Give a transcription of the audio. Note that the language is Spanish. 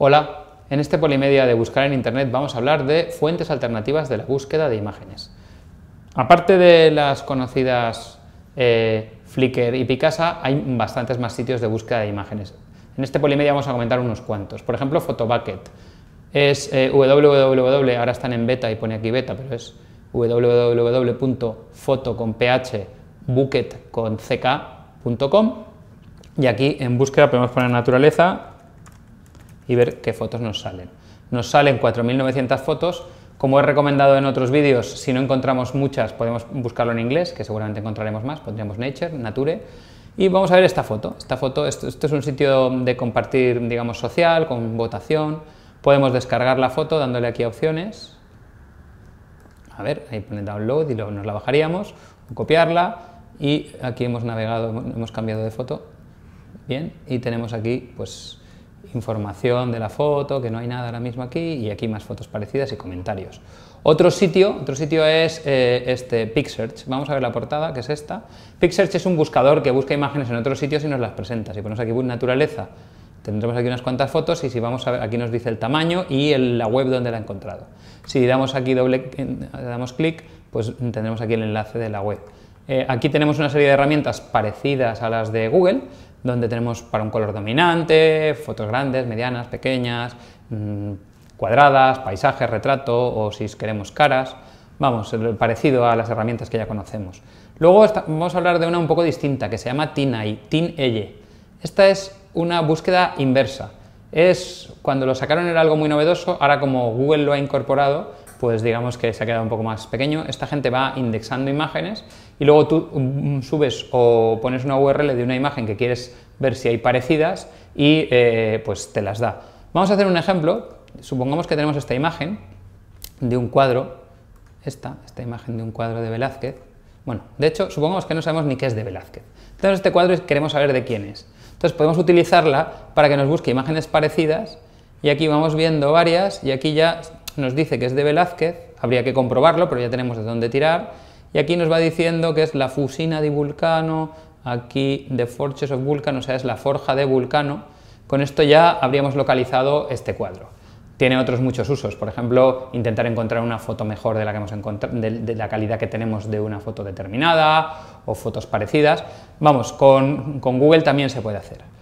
Hola, en este Polimedia de Buscar en Internet vamos a hablar de fuentes alternativas de la búsqueda de imágenes. Aparte de las conocidas eh, Flickr y Picasa, hay bastantes más sitios de búsqueda de imágenes. En este Polimedia vamos a comentar unos cuantos. Por ejemplo, Photobucket. Es eh, www, ahora están en beta y pone aquí beta, pero es www.foto ph y aquí en búsqueda podemos poner naturaleza y ver qué fotos nos salen. Nos salen 4.900 fotos. Como he recomendado en otros vídeos, si no encontramos muchas, podemos buscarlo en inglés, que seguramente encontraremos más. pondríamos Nature, Nature. Y vamos a ver esta foto. Esta foto, esto, es un sitio de compartir, digamos, social, con votación. Podemos descargar la foto dándole aquí a opciones. A ver, ahí pone download y nos la bajaríamos, copiarla. Y aquí hemos navegado, hemos cambiado de foto. Bien, y tenemos aquí, pues, información de la foto, que no hay nada ahora mismo aquí, y aquí más fotos parecidas y comentarios. Otro sitio, otro sitio es eh, este Vamos a ver la portada, que es esta. Pixsearch es un buscador que busca imágenes en otros sitios y nos las presenta. Si ponemos aquí naturaleza, tendremos aquí unas cuantas fotos y si vamos a ver, aquí nos dice el tamaño y la web donde la ha encontrado. Si damos aquí doble, damos clic, pues tendremos aquí el enlace de la web. Eh, aquí tenemos una serie de herramientas parecidas a las de Google, donde tenemos para un color dominante, fotos grandes, medianas, pequeñas, mm, cuadradas, paisajes, retrato o si queremos caras. Vamos, parecido a las herramientas que ya conocemos. Luego vamos a hablar de una un poco distinta que se llama Tin TinEye. Esta es una búsqueda inversa. Es cuando lo sacaron era algo muy novedoso, ahora como Google lo ha incorporado, pues digamos que se ha quedado un poco más pequeño. Esta gente va indexando imágenes y luego tú mm, subes o pones una URL de una imagen que quieres ver si hay parecidas y eh, pues te las da. Vamos a hacer un ejemplo. Supongamos que tenemos esta imagen de un cuadro, esta, esta imagen de un cuadro de Velázquez. Bueno, de hecho, supongamos que no sabemos ni qué es de Velázquez. tenemos este cuadro y queremos saber de quién es. Entonces podemos utilizarla para que nos busque imágenes parecidas y aquí vamos viendo varias y aquí ya nos dice que es de Velázquez, habría que comprobarlo, pero ya tenemos de dónde tirar, y aquí nos va diciendo que es la Fusina de Vulcano, aquí de Forges of Vulcano, o sea, es la Forja de Vulcano, con esto ya habríamos localizado este cuadro. Tiene otros muchos usos, por ejemplo, intentar encontrar una foto mejor de la, que hemos de la calidad que tenemos de una foto determinada o fotos parecidas. Vamos, con Google también se puede hacer.